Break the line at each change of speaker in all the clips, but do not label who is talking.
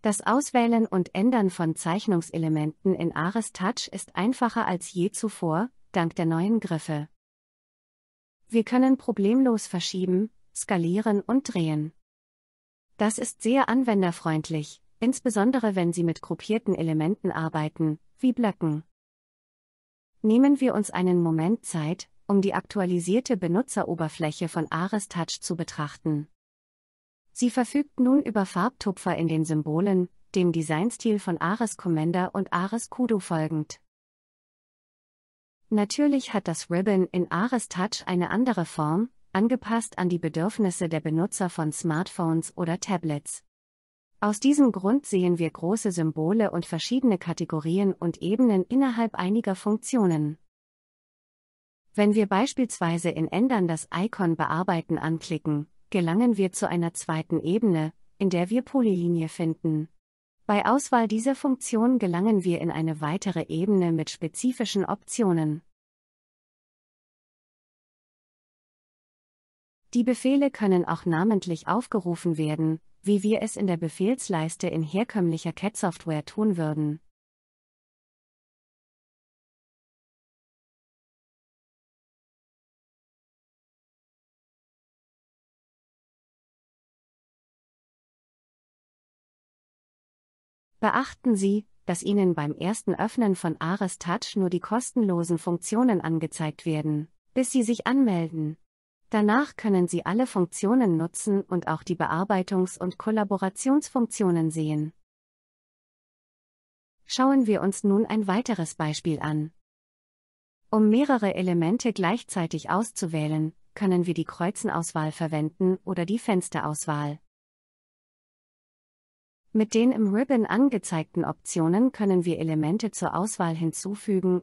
Das Auswählen und Ändern von Zeichnungselementen in Ares Touch ist einfacher als je zuvor, dank der neuen Griffe. Wir können problemlos verschieben, skalieren und drehen. Das ist sehr anwenderfreundlich, insbesondere wenn Sie mit gruppierten Elementen arbeiten, wie Blöcken. Nehmen wir uns einen Moment Zeit, um die aktualisierte Benutzeroberfläche von Ares Touch zu betrachten. Sie verfügt nun über Farbtupfer in den Symbolen, dem Designstil von Ares Commander und Ares Kudu folgend. Natürlich hat das Ribbon in Ares Touch eine andere Form, angepasst an die Bedürfnisse der Benutzer von Smartphones oder Tablets. Aus diesem Grund sehen wir große Symbole und verschiedene Kategorien und Ebenen innerhalb einiger Funktionen. Wenn wir beispielsweise in Ändern das Icon Bearbeiten anklicken, gelangen wir zu einer zweiten Ebene, in der wir Polylinie finden. Bei Auswahl dieser Funktion gelangen wir in eine weitere Ebene mit
spezifischen Optionen.
Die Befehle können auch namentlich aufgerufen werden, wie wir es in der Befehlsleiste in herkömmlicher cad software tun würden. Beachten Sie, dass Ihnen beim ersten Öffnen von Ares Touch nur die kostenlosen Funktionen angezeigt werden, bis Sie sich anmelden. Danach können Sie alle Funktionen nutzen und auch die Bearbeitungs- und Kollaborationsfunktionen sehen. Schauen wir uns nun ein weiteres Beispiel an. Um mehrere Elemente gleichzeitig auszuwählen, können wir die Kreuzenauswahl verwenden oder die Fensterauswahl. Mit den im Ribbon angezeigten Optionen können wir Elemente zur Auswahl hinzufügen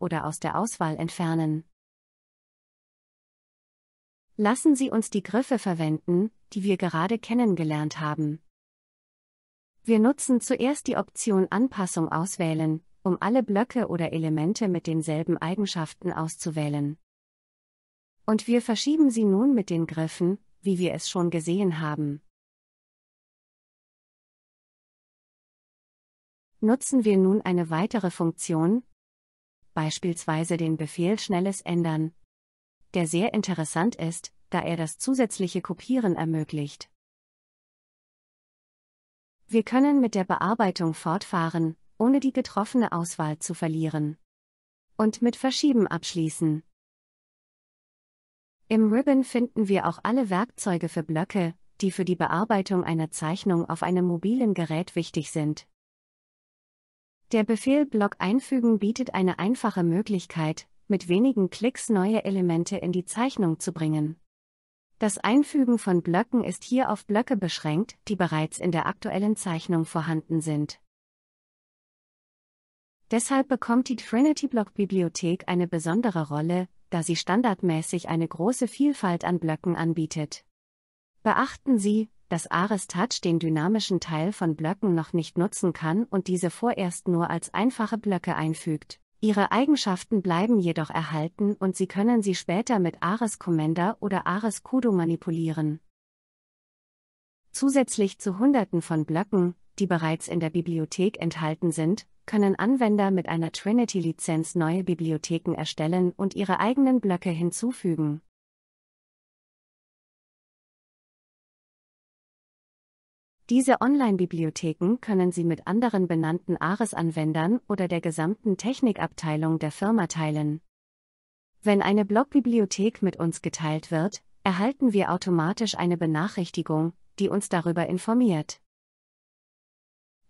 oder aus der Auswahl entfernen. Lassen Sie uns die Griffe verwenden, die wir gerade kennengelernt haben. Wir nutzen zuerst die Option Anpassung auswählen, um alle Blöcke oder Elemente mit denselben Eigenschaften auszuwählen. Und wir verschieben sie nun mit den Griffen, wie wir es schon gesehen haben.
Nutzen wir nun eine weitere
Funktion, beispielsweise den Befehl Schnelles ändern, der sehr interessant ist, da er das zusätzliche Kopieren ermöglicht. Wir können mit der Bearbeitung fortfahren, ohne die getroffene Auswahl zu verlieren. Und mit Verschieben abschließen. Im Ribbon finden wir auch alle Werkzeuge für Blöcke, die für die Bearbeitung einer Zeichnung auf einem mobilen Gerät wichtig sind. Der Befehl Block einfügen bietet eine einfache Möglichkeit, mit wenigen Klicks neue Elemente in die Zeichnung zu bringen. Das Einfügen von Blöcken ist hier auf Blöcke beschränkt, die bereits in der aktuellen Zeichnung vorhanden sind. Deshalb bekommt die Trinity Block Bibliothek eine besondere Rolle, da sie standardmäßig eine große Vielfalt an Blöcken anbietet. Beachten Sie, dass Ares Touch den dynamischen Teil von Blöcken noch nicht nutzen kann und diese vorerst nur als einfache Blöcke einfügt. Ihre Eigenschaften bleiben jedoch erhalten und Sie können sie später mit Ares Commander oder Ares Kudo manipulieren. Zusätzlich zu Hunderten von Blöcken, die bereits in der Bibliothek enthalten sind, können Anwender mit einer Trinity-Lizenz neue Bibliotheken erstellen und ihre eigenen Blöcke hinzufügen. Diese Online-Bibliotheken können Sie mit anderen benannten ARIS-Anwendern oder der gesamten Technikabteilung der Firma teilen. Wenn eine Blogbibliothek mit uns geteilt wird, erhalten wir automatisch eine Benachrichtigung, die uns darüber informiert.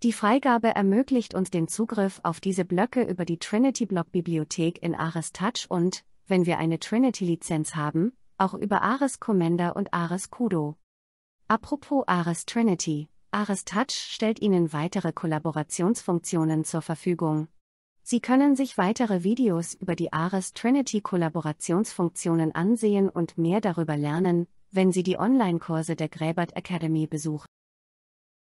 Die Freigabe ermöglicht uns den Zugriff auf diese Blöcke über die Trinity Block Bibliothek in Ares Touch und, wenn wir eine Trinity Lizenz haben, auch über Ares Commander und Ares Kudo. Apropos Ares Trinity, Ares Touch stellt Ihnen weitere Kollaborationsfunktionen zur Verfügung. Sie können sich weitere Videos über die Ares Trinity Kollaborationsfunktionen ansehen und mehr darüber lernen, wenn Sie die Online-Kurse der Gräbert Academy besuchen.